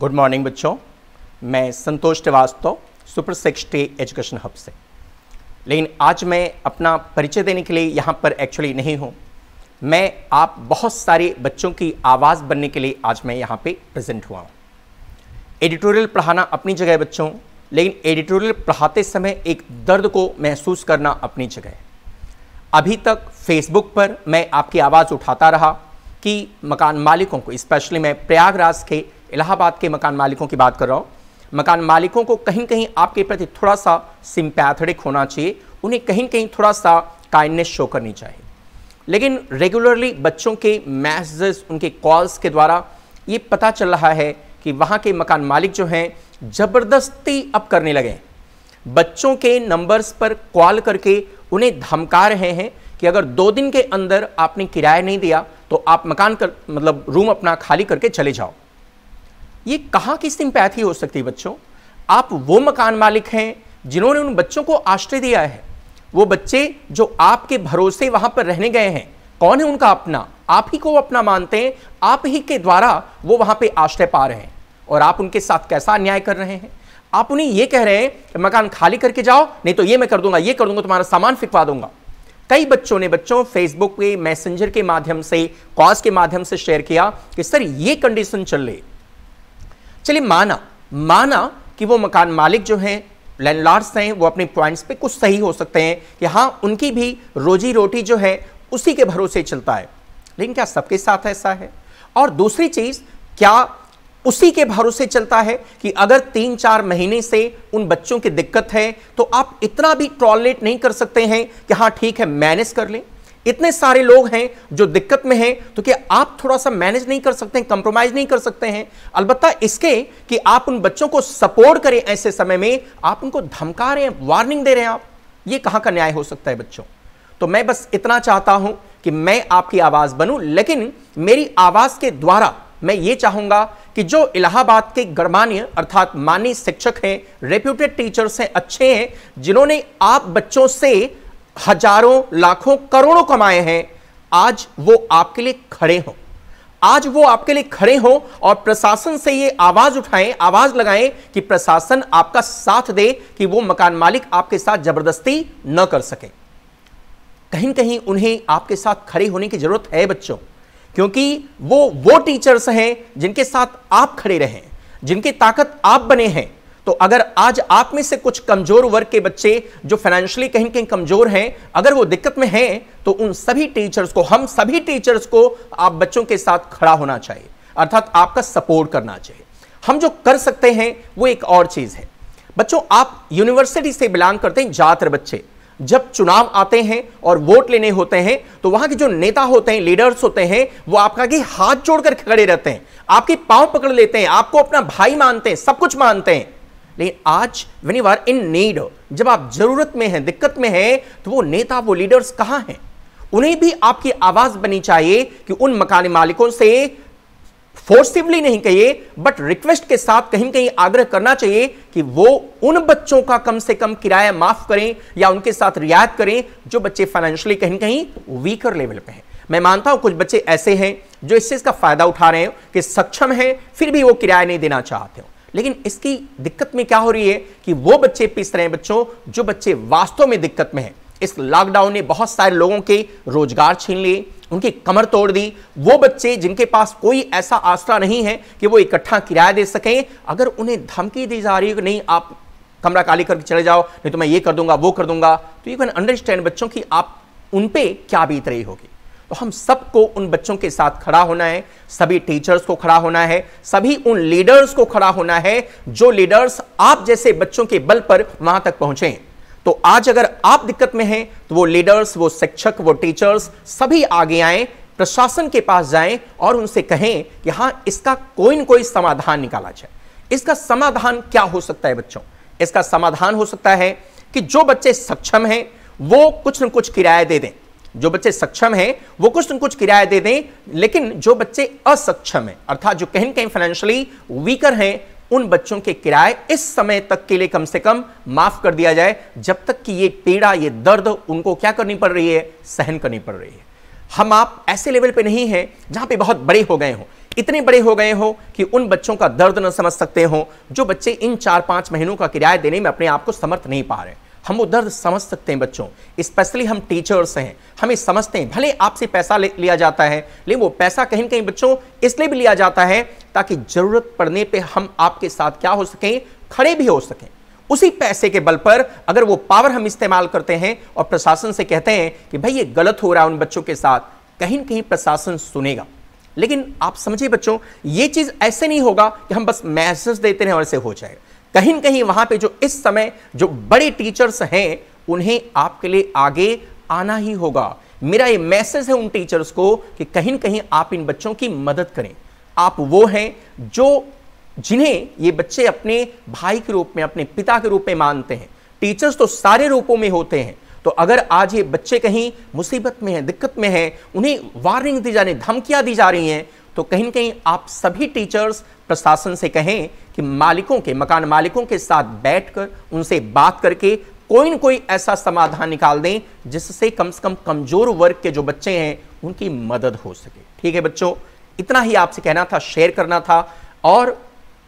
good morning बच्चों मैं Santosh Srivastava super sixty education hub से लेकिन आज मैं अपना परिचय देने के लिए यहाँ पर एक्चुअली नहीं हूँ मैं आप बहुत सारे बच्चों की आवाज़ बनने के लिए आज मैं यहाँ पे प्रेजेंट हुआ हूँ एडिटोरियल पढ़ाना अपनी जगह बच्चों लेकिन एडिटोरियल पढ़ाते समय एक दर्द को महसूस करना अपनी जगह अभी तक फेसबुक पर मैं आपकी आवाज़ उठाता रहा कि मकान मालिकों को स्पेशली मैं प्रयागराज के इलाहाबाद के मकान मालिकों की बात कर रहा हूँ मकान मालिकों को कहीं कहीं आपके प्रति थोड़ा सा सिंपैथेटिक होना चाहिए उन्हें कहीं कहीं थोड़ा सा काइंडनेस शो करनी चाहिए लेकिन रेगुलरली बच्चों के मैसेजेस उनके कॉल्स के द्वारा ये पता चल रहा है कि वहाँ के मकान मालिक जो हैं ज़बरदस्ती अब करने लगे हैं बच्चों के नंबर्स पर कॉल करके उन्हें धमका रहे हैं कि अगर दो दिन के अंदर आपने किराया नहीं दिया तो आप मकान कर मतलब रूम अपना खाली करके चले जाओ ये कहाँ की सिंपैथी हो सकती है बच्चों आप वो मकान मालिक हैं जिन्होंने उन बच्चों को आश्रय दिया है वो बच्चे जो आपके भरोसे वहाँ पर रहने गए हैं कौन है उनका अपना आप ही को अपना मानते हैं आप ही के द्वारा वो वहाँ पे आश्रय पा रहे हैं और आप उनके साथ कैसा अन्याय कर रहे हैं आप उन्हें ये कह रहे हैं मकान खाली करके जाओ नहीं तो ये मैं कर दूंगा ये कर दूंगा तुम्हारा सामान फिकवा दूंगा कई बच्चों ने बच्चों फेसबुक पे मैसेंजर के माध्यम से कॉज के माध्यम से शेयर किया कि सर ये कंडीशन चल रही चलिए माना माना कि वो मकान मालिक जो हैं लैंडलॉर्ड्स हैं वो अपने पॉइंट्स पे कुछ सही हो सकते हैं कि हाँ उनकी भी रोजी रोटी जो है उसी के भरोसे चलता है लेकिन क्या सबके साथ ऐसा है और दूसरी चीज़ क्या उसी के भरोसे चलता है कि अगर तीन चार महीने से उन बच्चों की दिक्कत है तो आप इतना भी टॉलरेट नहीं कर सकते हैं कि हाँ ठीक है मैनेज कर लें इतने सारे लोग हैं जो दिक्कत में हैं तो क्या आप थोड़ा सा मैनेज नहीं कर सकते हैं कंप्रोमाइज नहीं कर सकते हैं अलबत्ता इसके कि आप उन बच्चों को सपोर्ट करें ऐसे समय में आप उनको धमका रहे हैं वार्निंग दे रहे हैं आप ये कहाँ का न्याय हो सकता है बच्चों तो मैं बस इतना चाहता हूं कि मैं आपकी आवाज बनूं लेकिन मेरी आवाज के द्वारा मैं ये चाहूंगा कि जो इलाहाबाद के गणमान्य अर्थात मान्य शिक्षक हैं रेप्यूटेड टीचर्स हैं अच्छे हैं जिन्होंने आप बच्चों से हजारों लाखों करोड़ों कमाए हैं आज वो आपके लिए खड़े हों आज वो आपके लिए खड़े हों और प्रशासन से ये आवाज उठाएं आवाज लगाएं कि प्रशासन आपका साथ दे कि वो मकान मालिक आपके साथ जबरदस्ती न कर सके कहीं कहीं उन्हें आपके साथ खड़े होने की जरूरत है बच्चों क्योंकि वो वो टीचर्स हैं जिनके साथ आप खड़े रहें जिनकी ताकत आप बने हैं तो अगर आज आप में से कुछ कमजोर वर्ग के बच्चे जो फाइनेंशियली कहीं कहीं कमजोर हैं अगर वो दिक्कत में हैं तो उन सभी टीचर्स को हम सभी टीचर्स को आप बच्चों के साथ खड़ा होना चाहिए अर्थात आपका सपोर्ट करना चाहिए हम जो कर सकते हैं वो एक और चीज़ है बच्चों आप यूनिवर्सिटी से बिलोंग करते हैं जात्र बच्चे जब चुनाव आते हैं और वोट लेने होते हैं तो वहां के जो नेता होते हैं लीडर्स होते हैं वो आपका कि हाथ जोड़कर खड़े रहते हैं आपके पांव पकड़ लेते हैं आपको अपना भाई मानते हैं सब कुछ मानते हैं लेकिन आज when you are in need जब आप जरूरत में हैं दिक्कत में हैं तो वो नेता वो लीडर्स कहाँ हैं उन्हें भी आपकी आवाज बनी चाहिए कि उन मकान मालिकों से फोर्सिवली नहीं कहिए बट रिक्वेस्ट के साथ कहीं कहीं आग्रह करना चाहिए कि वो उन बच्चों का कम से कम किराया माफ करें या उनके साथ रियायत करें जो बच्चे फाइनेंशियली कहीं कहीं वीकर लेवल पे हैं मैं मानता हूं कुछ बच्चे ऐसे हैं जो इस चीज का फायदा उठा रहे हो कि सक्षम है फिर भी वो किराया नहीं देना चाहते हो लेकिन इसकी दिक्कत में क्या हो रही है कि वो बच्चे पिस रहे हैं बच्चों जो बच्चे वास्तव में दिक्कत में हैं इस लॉकडाउन ने बहुत सारे लोगों के रोजगार छीन लिए उनकी कमर तोड़ दी वो बच्चे जिनके पास कोई ऐसा आसरा नहीं है कि वो इकट्ठा किराया दे सकें अगर उन्हें धमकी दी जा रही है कि नहीं आप कमरा खाली करके चले जाओ नहीं तो मैं ये कर दूंगा वो कर दूंगा तो यू कैन अंडरस्टैंड बच्चों की आप उन पर क्या बीत रही होगी तो हम सबको उन बच्चों के साथ खड़ा होना है सभी टीचर्स को खड़ा होना है सभी उन लीडर्स को खड़ा होना है जो लीडर्स आप जैसे बच्चों के बल पर वहां तक पहुंचे तो आज अगर आप दिक्कत में हैं तो वो लीडर्स वो शिक्षक वो टीचर्स सभी आगे आए प्रशासन के पास जाएं और उनसे कहें कि हाँ इसका कोई ना कोई समाधान निकाला जाए इसका समाधान क्या हो सकता है बच्चों इसका समाधान हो सकता है कि जो बच्चे सक्षम हैं वो कुछ न कुछ किराया दे दें जो बच्चे सक्षम हैं वो कुछ न कुछ किराया दे दें लेकिन जो बच्चे असक्षम हैं अर्थात जो कहीं कहीं फाइनेंशियली वीकर हैं उन बच्चों के किराए इस समय तक के लिए कम से कम माफ कर दिया जाए जब तक कि ये पीड़ा ये दर्द उनको क्या करनी पड़ रही है सहन करनी पड़ रही है हम आप ऐसे लेवल पे नहीं हैं जहां पे बहुत बड़े हो गए हों इतने बड़े हो गए हो कि उन बच्चों का दर्द न समझ सकते हो जो बच्चे इन चार पांच महीनों का किराया देने में अपने आप को समर्थ नहीं पा रहे हम वो दर्द समझ सकते हैं बच्चों स्पेशली हम टीचर्स हैं हमें समझते हैं भले आपसे पैसा ले, लिया जाता है लेकिन वो पैसा कहीं कहीं बच्चों इसलिए भी लिया जाता है ताकि ज़रूरत पड़ने पर हम आपके साथ क्या हो सकें खड़े भी हो सकें उसी पैसे के बल पर अगर वो पावर हम इस्तेमाल करते हैं और प्रशासन से कहते हैं कि भाई ये गलत हो रहा है उन बच्चों के साथ कहीं ना कहीं प्रशासन सुनेगा लेकिन आप समझिए बच्चों ये चीज़ ऐसे नहीं होगा कि हम बस मैसेज देते रहें और ऐसे हो जाएगा कहीं ना कहीं वहां पे जो इस समय जो बड़े टीचर्स हैं उन्हें आपके लिए आगे आना ही होगा मेरा ये मैसेज है उन टीचर्स को कि कहीं ना कहीं आप इन बच्चों की मदद करें आप वो हैं जो जिन्हें ये बच्चे अपने भाई के रूप में अपने पिता के रूप में मानते हैं टीचर्स तो सारे रूपों में होते हैं तो अगर आज ये बच्चे कहीं मुसीबत में हैं दिक्कत में हैं उन्हें वार्निंग दी जा रही धमकियां दी जा रही हैं तो कहीं ना कहीं आप सभी टीचर्स प्रशासन से कहें कि मालिकों के मकान मालिकों के साथ बैठकर उनसे बात करके कोई ना कोई ऐसा समाधान निकाल दें जिससे कम से कम कमजोर वर्ग के जो बच्चे हैं उनकी मदद हो सके ठीक है बच्चों इतना ही आपसे कहना था शेयर करना था और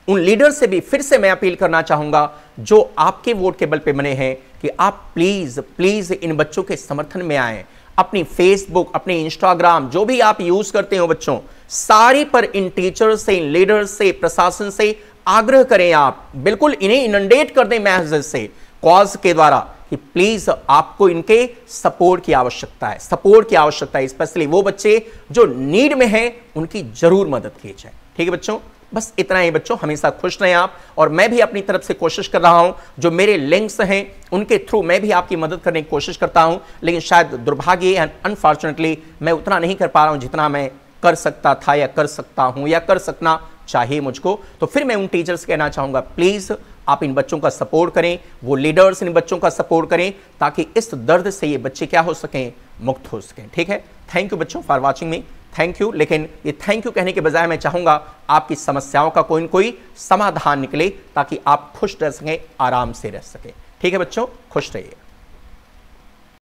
उन लीडर से भी फिर से मैं अपील करना चाहूंगा जो आपके वोट के बल पे बने हैं कि आप प्लीज़ प्लीज़ इन बच्चों के समर्थन में आए अपनी फेसबुक अपने इंस्टाग्राम जो भी आप यूज़ करते हो बच्चों सारे पर इन टीचर से इन लीडर से प्रशासन से आग्रह करें आप बिल्कुल इन्हें इनंडेट कर दें मैज से कॉज के द्वारा कि प्लीज आपको इनके सपोर्ट की आवश्यकता है सपोर्ट की आवश्यकता है स्पेशली वो बच्चे जो नीड में हैं उनकी जरूर मदद की जाए ठीक है बच्चों बस इतना ही बच्चों हमेशा खुश रहें आप और मैं भी अपनी तरफ से कोशिश कर रहा हूं जो मेरे लिंक्स हैं उनके थ्रू मैं भी आपकी मदद करने की कोशिश करता हूं लेकिन शायद दुर्भाग्य एंड अनफॉर्चुनेटली मैं उतना नहीं कर पा रहा हूं जितना मैं कर सकता था या कर सकता हूं या कर सकना चाहिए मुझको तो फिर मैं उन टीचर्स कहना चाहूंगा प्लीज़ आप इन बच्चों का सपोर्ट करें वो लीडर्स इन बच्चों का सपोर्ट करें ताकि इस दर्द से ये बच्चे क्या हो सकें मुक्त हो सकें ठीक है थैंक यू बच्चों for watching me thank you लेकिन ये थैंक यू कहने के बजाय मैं चाहूंगा आपकी समस्याओं का कोई ना कोई समाधान निकले ताकि आप खुश रह सकें आराम से रह सकें ठीक है बच्चों खुश रहिए